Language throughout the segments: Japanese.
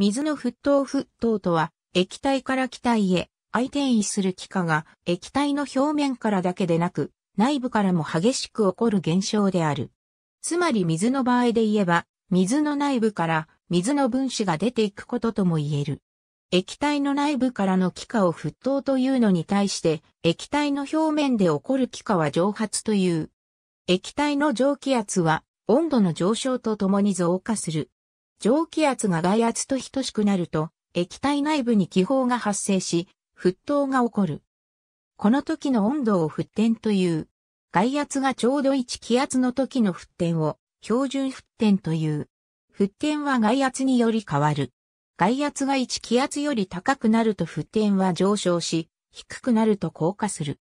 水の沸騰沸騰とは、液体から気体へ、相転移する気化が、液体の表面からだけでなく、内部からも激しく起こる現象である。つまり水の場合で言えば、水の内部から水の分子が出ていくこととも言える。液体の内部からの気化を沸騰というのに対して、液体の表面で起こる気化は蒸発という。液体の蒸気圧は温度の上昇とともに増加する。蒸気圧が外圧と等しくなると、液体内部に気泡が発生し、沸騰が起こる。この時の温度を沸点という。外圧がちょうど1気圧の時の沸点を標準沸点という。沸点は外圧により変わる。外圧が1気圧より高くなると沸点は上昇し、低くなると降下する。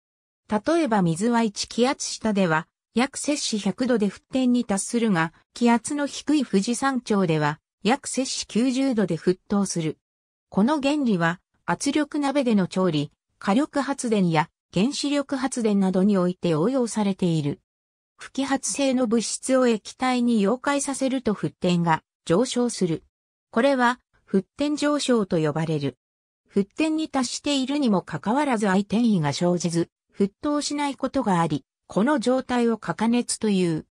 例えば水は1気圧下では、約摂氏100度で沸点に達するが、気圧の低い富士山頂では、約摂氏90度で沸騰する。この原理は圧力鍋での調理、火力発電や原子力発電などにおいて応用されている。不揮発性の物質を液体に溶解させると沸点が上昇する。これは沸点上昇と呼ばれる。沸点に達しているにもかかわらず相転移が生じず、沸騰しないことがあり、この状態を加熱という。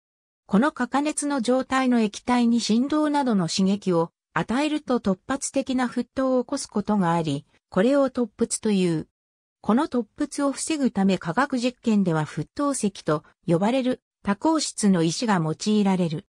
この過加熱の状態の液体に振動などの刺激を与えると突発的な沸騰を起こすことがあり、これを突沸という。この突沸を防ぐため化学実験では沸騰石と呼ばれる多孔質の石が用いられる。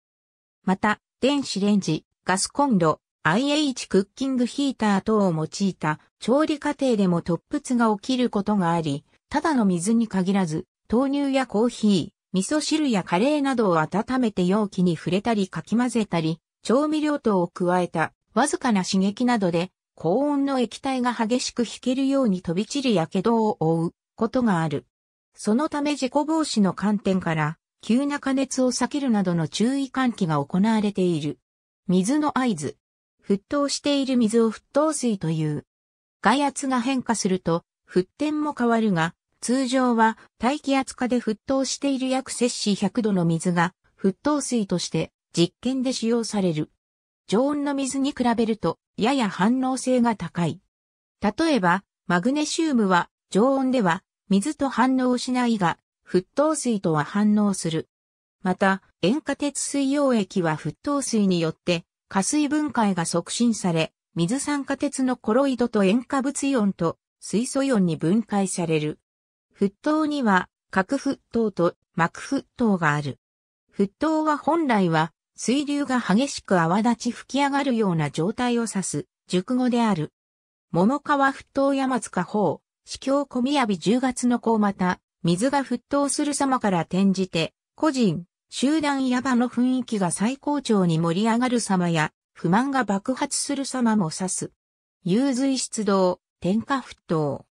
また、電子レンジ、ガスコンロ、IH クッキングヒーター等を用いた調理過程でも突沸が起きることがあり、ただの水に限らず、豆乳やコーヒー、味噌汁やカレーなどを温めて容器に触れたりかき混ぜたり、調味料等を加えたわずかな刺激などで高温の液体が激しく引けるように飛び散るやけどを負うことがある。そのため事故防止の観点から、急な加熱を避けるなどの注意喚起が行われている。水の合図。沸騰している水を沸騰水という。外圧が変化すると、沸点も変わるが、通常は大気圧下で沸騰している約摂氏100度の水が沸騰水として実験で使用される。常温の水に比べるとやや反応性が高い。例えば、マグネシウムは常温では水と反応しないが、沸騰水とは反応する。また、塩化鉄水溶液は沸騰水によって加水分解が促進され、水酸化鉄のコロイドと塩化物イオンと水素イオンに分解される。沸騰には、核沸騰と膜沸騰がある。沸騰は本来は、水流が激しく泡立ち吹き上がるような状態を指す、熟語である。桃川沸騰山塚方、四京小宮日10月の高又、水が沸騰する様から転じて、個人、集団や場の雰囲気が最高潮に盛り上がる様や、不満が爆発する様も指す。有水出動、天下沸騰。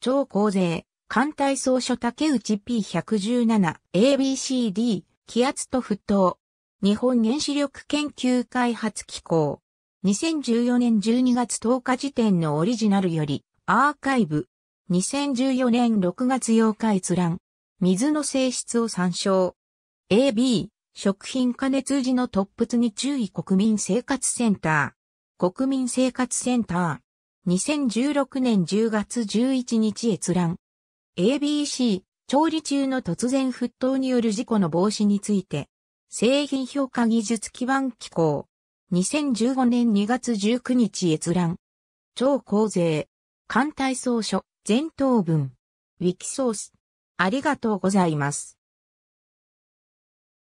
超高税、艦隊総書竹内 P117、ABCD、気圧と沸騰。日本原子力研究開発機構。2014年12月10日時点のオリジナルより、アーカイブ。2014年6月8日閲覧。水の性質を参照。AB、食品加熱時の突発に注意国民生活センター。国民生活センター。2016年10月11日閲覧。ABC、調理中の突然沸騰による事故の防止について、製品評価技術基盤機構、2015年2月19日閲覧、超高税、艦隊総書、全頭文、ウィキソース、ありがとうございます。